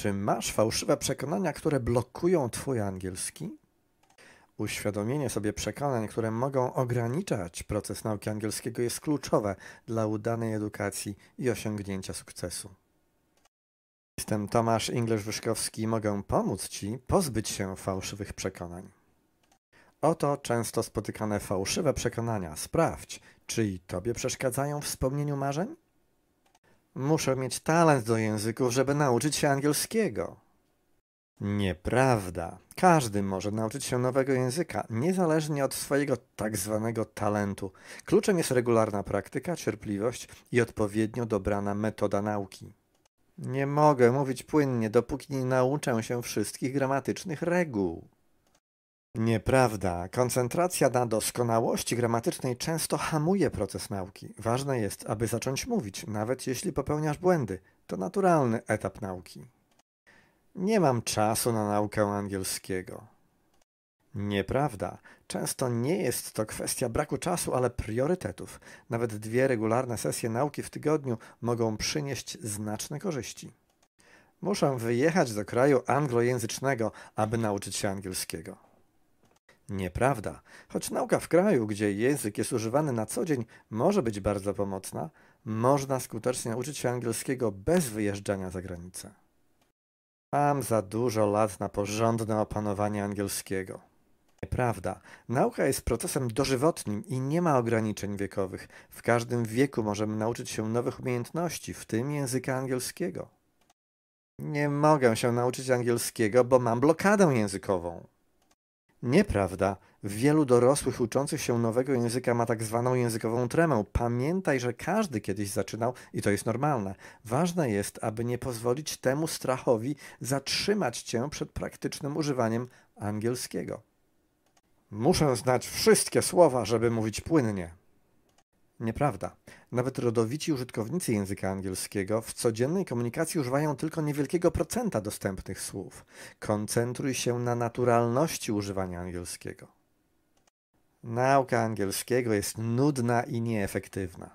Czy masz fałszywe przekonania, które blokują Twój angielski? Uświadomienie sobie przekonań, które mogą ograniczać proces nauki angielskiego, jest kluczowe dla udanej edukacji i osiągnięcia sukcesu. Jestem Tomasz Inglesz wyszkowski i mogę pomóc Ci pozbyć się fałszywych przekonań. Oto często spotykane fałszywe przekonania. Sprawdź, czy i Tobie przeszkadzają w wspomnieniu marzeń? Muszę mieć talent do języków, żeby nauczyć się angielskiego. Nieprawda. Każdy może nauczyć się nowego języka, niezależnie od swojego tak zwanego talentu. Kluczem jest regularna praktyka, cierpliwość i odpowiednio dobrana metoda nauki. Nie mogę mówić płynnie, dopóki nie nauczę się wszystkich gramatycznych reguł. Nieprawda. Koncentracja na doskonałości gramatycznej często hamuje proces nauki. Ważne jest, aby zacząć mówić, nawet jeśli popełniasz błędy. To naturalny etap nauki. Nie mam czasu na naukę angielskiego. Nieprawda. Często nie jest to kwestia braku czasu, ale priorytetów. Nawet dwie regularne sesje nauki w tygodniu mogą przynieść znaczne korzyści. Muszę wyjechać do kraju anglojęzycznego, aby nauczyć się angielskiego. Nieprawda. Choć nauka w kraju, gdzie język jest używany na co dzień, może być bardzo pomocna, można skutecznie nauczyć się angielskiego bez wyjeżdżania za granicę. Mam za dużo lat na porządne opanowanie angielskiego. Nieprawda. Nauka jest procesem dożywotnim i nie ma ograniczeń wiekowych. W każdym wieku możemy nauczyć się nowych umiejętności, w tym języka angielskiego. Nie mogę się nauczyć angielskiego, bo mam blokadę językową. Nieprawda. Wielu dorosłych uczących się nowego języka ma tak zwaną językową tremę. Pamiętaj, że każdy kiedyś zaczynał i to jest normalne. Ważne jest, aby nie pozwolić temu strachowi zatrzymać cię przed praktycznym używaniem angielskiego. Muszę znać wszystkie słowa, żeby mówić płynnie. Nieprawda. Nawet rodowici użytkownicy języka angielskiego w codziennej komunikacji używają tylko niewielkiego procenta dostępnych słów. Koncentruj się na naturalności używania angielskiego. Nauka angielskiego jest nudna i nieefektywna.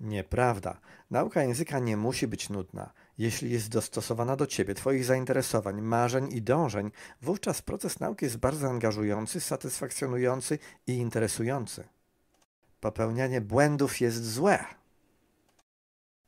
Nieprawda. Nauka języka nie musi być nudna. Jeśli jest dostosowana do Ciebie, Twoich zainteresowań, marzeń i dążeń, wówczas proces nauki jest bardzo angażujący, satysfakcjonujący i interesujący. Popełnianie błędów jest złe.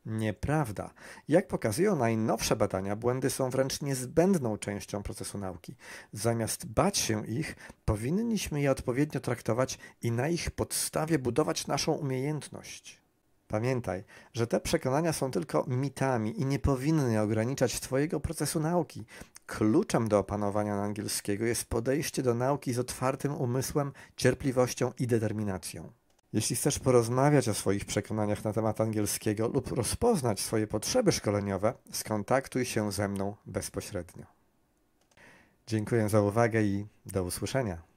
Nieprawda. Jak pokazują najnowsze badania, błędy są wręcz niezbędną częścią procesu nauki. Zamiast bać się ich, powinniśmy je odpowiednio traktować i na ich podstawie budować naszą umiejętność. Pamiętaj, że te przekonania są tylko mitami i nie powinny ograniczać Twojego procesu nauki. Kluczem do opanowania angielskiego jest podejście do nauki z otwartym umysłem, cierpliwością i determinacją. Jeśli chcesz porozmawiać o swoich przekonaniach na temat angielskiego lub rozpoznać swoje potrzeby szkoleniowe, skontaktuj się ze mną bezpośrednio. Dziękuję za uwagę i do usłyszenia.